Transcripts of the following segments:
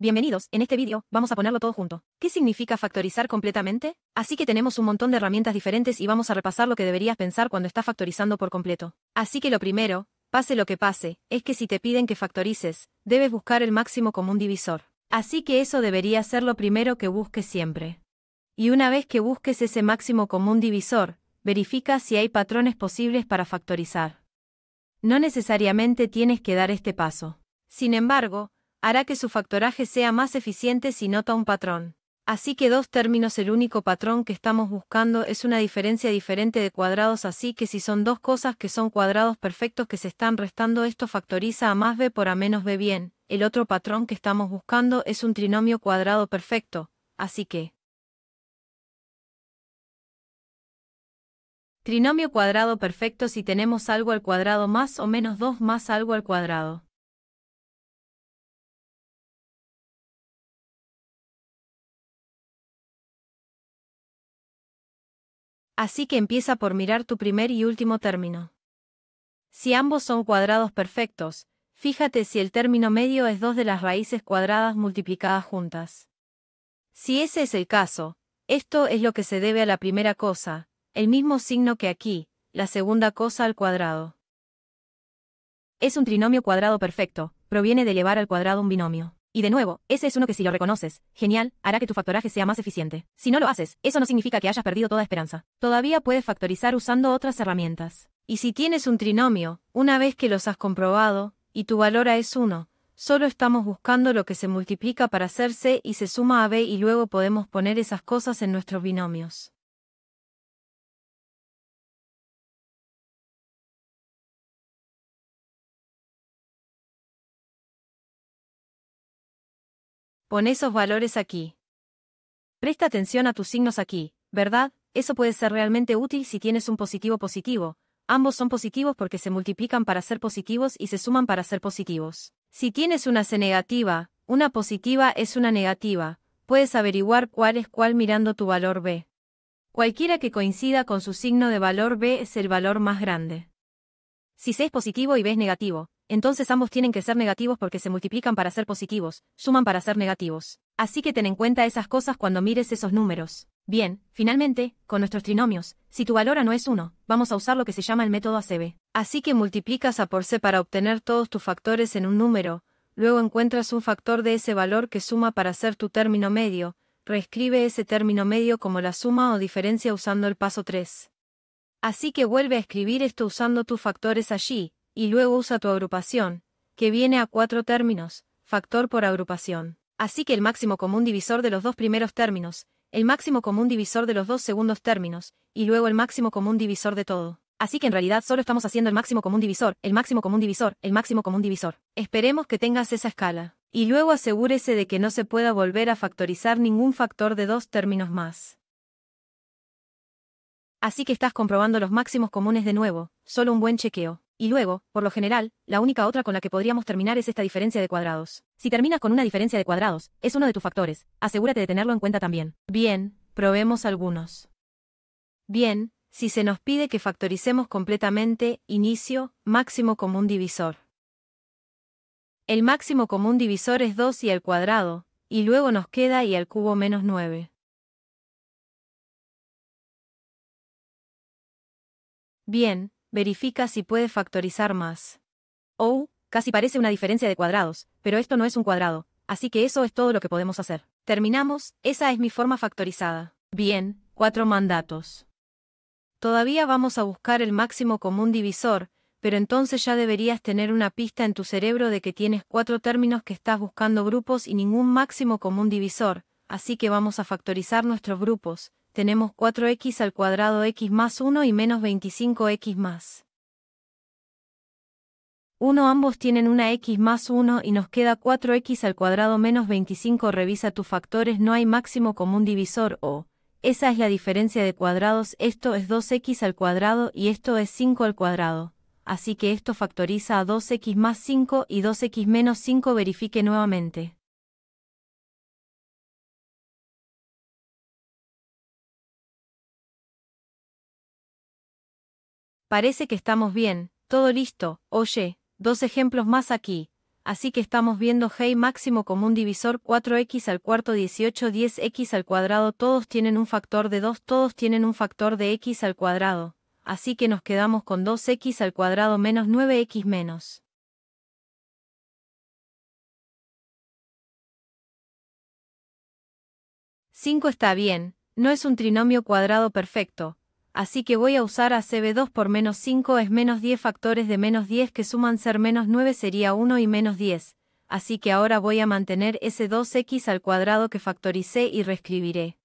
Bienvenidos, en este vídeo, vamos a ponerlo todo junto. ¿Qué significa factorizar completamente? Así que tenemos un montón de herramientas diferentes y vamos a repasar lo que deberías pensar cuando estás factorizando por completo. Así que lo primero, pase lo que pase, es que si te piden que factorices, debes buscar el máximo común divisor. Así que eso debería ser lo primero que busques siempre. Y una vez que busques ese máximo común divisor, verifica si hay patrones posibles para factorizar. No necesariamente tienes que dar este paso. Sin embargo, hará que su factoraje sea más eficiente si nota un patrón. Así que dos términos el único patrón que estamos buscando es una diferencia diferente de cuadrados así que si son dos cosas que son cuadrados perfectos que se están restando esto factoriza a más b por a menos b bien, el otro patrón que estamos buscando es un trinomio cuadrado perfecto, así que trinomio cuadrado perfecto si tenemos algo al cuadrado más o menos 2 más algo al cuadrado. Así que empieza por mirar tu primer y último término. Si ambos son cuadrados perfectos, fíjate si el término medio es dos de las raíces cuadradas multiplicadas juntas. Si ese es el caso, esto es lo que se debe a la primera cosa, el mismo signo que aquí, la segunda cosa al cuadrado. Es un trinomio cuadrado perfecto, proviene de elevar al cuadrado un binomio. Y de nuevo, ese es uno que si lo reconoces, genial, hará que tu factoraje sea más eficiente. Si no lo haces, eso no significa que hayas perdido toda esperanza. Todavía puedes factorizar usando otras herramientas. Y si tienes un trinomio, una vez que los has comprobado, y tu valor A es 1, solo estamos buscando lo que se multiplica para hacerse y se suma a B y luego podemos poner esas cosas en nuestros binomios. Pon esos valores aquí. Presta atención a tus signos aquí, ¿verdad? Eso puede ser realmente útil si tienes un positivo positivo. Ambos son positivos porque se multiplican para ser positivos y se suman para ser positivos. Si tienes una C negativa, una positiva es una negativa. Puedes averiguar cuál es cuál mirando tu valor B. Cualquiera que coincida con su signo de valor B es el valor más grande. Si C es positivo y B es negativo, entonces ambos tienen que ser negativos porque se multiplican para ser positivos, suman para ser negativos. Así que ten en cuenta esas cosas cuando mires esos números. Bien, finalmente, con nuestros trinomios, si tu valor no es 1, vamos a usar lo que se llama el método ACB. Así que multiplicas a por C para obtener todos tus factores en un número, luego encuentras un factor de ese valor que suma para ser tu término medio, reescribe ese término medio como la suma o diferencia usando el paso 3. Así que vuelve a escribir esto usando tus factores allí, y luego usa tu agrupación, que viene a cuatro términos, factor por agrupación. Así que el máximo común divisor de los dos primeros términos, el máximo común divisor de los dos segundos términos, y luego el máximo común divisor de todo. Así que en realidad solo estamos haciendo el máximo común divisor, el máximo común divisor, el máximo común divisor. Esperemos que tengas esa escala. Y luego asegúrese de que no se pueda volver a factorizar ningún factor de dos términos más. Así que estás comprobando los máximos comunes de nuevo, solo un buen chequeo. Y luego, por lo general, la única otra con la que podríamos terminar es esta diferencia de cuadrados. Si terminas con una diferencia de cuadrados, es uno de tus factores, asegúrate de tenerlo en cuenta también. Bien, probemos algunos. Bien, si se nos pide que factoricemos completamente, inicio, máximo común divisor. El máximo común divisor es 2 y al cuadrado, y luego nos queda y al cubo menos 9. Bien, Verifica si puede factorizar más. Oh, casi parece una diferencia de cuadrados, pero esto no es un cuadrado, así que eso es todo lo que podemos hacer. Terminamos, esa es mi forma factorizada. Bien, cuatro mandatos. Todavía vamos a buscar el máximo común divisor, pero entonces ya deberías tener una pista en tu cerebro de que tienes cuatro términos que estás buscando grupos y ningún máximo común divisor, así que vamos a factorizar nuestros grupos, tenemos 4x al cuadrado x más 1 y menos 25x más. 1 ambos tienen una x más 1 y nos queda 4x al cuadrado menos 25 revisa tus factores no hay máximo común divisor o, esa es la diferencia de cuadrados esto es 2x al cuadrado y esto es 5 al cuadrado, así que esto factoriza a 2x más 5 y 2x menos 5 verifique nuevamente. Parece que estamos bien, todo listo, oye, dos ejemplos más aquí, así que estamos viendo Hey máximo común divisor 4x al cuarto 18 10x al cuadrado todos tienen un factor de 2 todos tienen un factor de x al cuadrado, así que nos quedamos con 2x al cuadrado menos 9x menos. 5 está bien, no es un trinomio cuadrado perfecto, así que voy a usar a CB2 por menos 5 es menos 10 factores de menos 10 que suman ser menos 9 sería 1 y menos 10, así que ahora voy a mantener ese 2x al cuadrado que factoricé y reescribiré.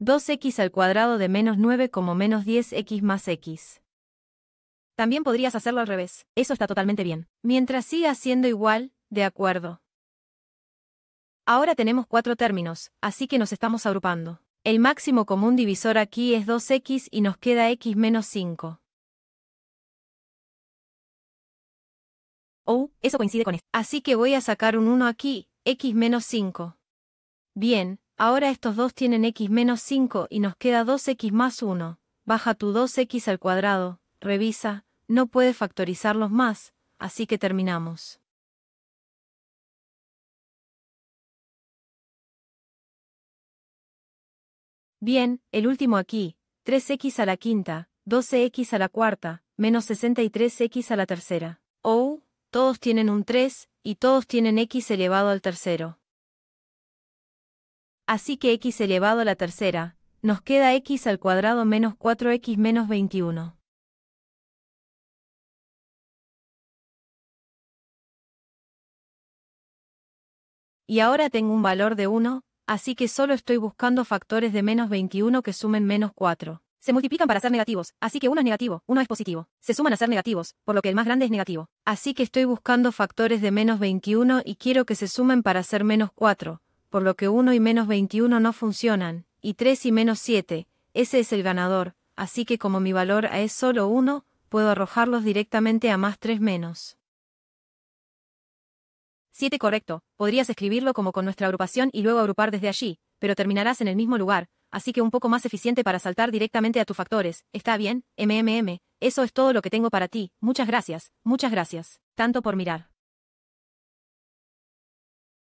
2x al cuadrado de menos 9 como menos 10x más x. También podrías hacerlo al revés, eso está totalmente bien. Mientras siga siendo igual, de acuerdo. Ahora tenemos cuatro términos, así que nos estamos agrupando. El máximo común divisor aquí es 2x y nos queda x menos 5. Oh, eso coincide con esto. Así que voy a sacar un 1 aquí, x menos 5. Bien, ahora estos dos tienen x menos 5 y nos queda 2x más 1. Baja tu 2x al cuadrado, revisa, no puedes factorizarlos más, así que terminamos. Bien, el último aquí, 3x a la quinta, 12x a la cuarta, menos 63x a la tercera. Oh, todos tienen un 3, y todos tienen x elevado al tercero. Así que x elevado a la tercera, nos queda x al cuadrado menos 4x menos 21. Y ahora tengo un valor de 1, así que solo estoy buscando factores de menos 21 que sumen menos 4. Se multiplican para ser negativos, así que uno es negativo, uno es positivo. Se suman a ser negativos, por lo que el más grande es negativo. Así que estoy buscando factores de menos 21 y quiero que se sumen para ser menos 4, por lo que 1 y menos 21 no funcionan, y 3 y menos 7, ese es el ganador, así que como mi valor a es solo 1, puedo arrojarlos directamente a más 3 menos. 7 correcto, podrías escribirlo como con nuestra agrupación y luego agrupar desde allí, pero terminarás en el mismo lugar, así que un poco más eficiente para saltar directamente a tus factores, ¿está bien? MMM, eso es todo lo que tengo para ti, muchas gracias, muchas gracias, tanto por mirar.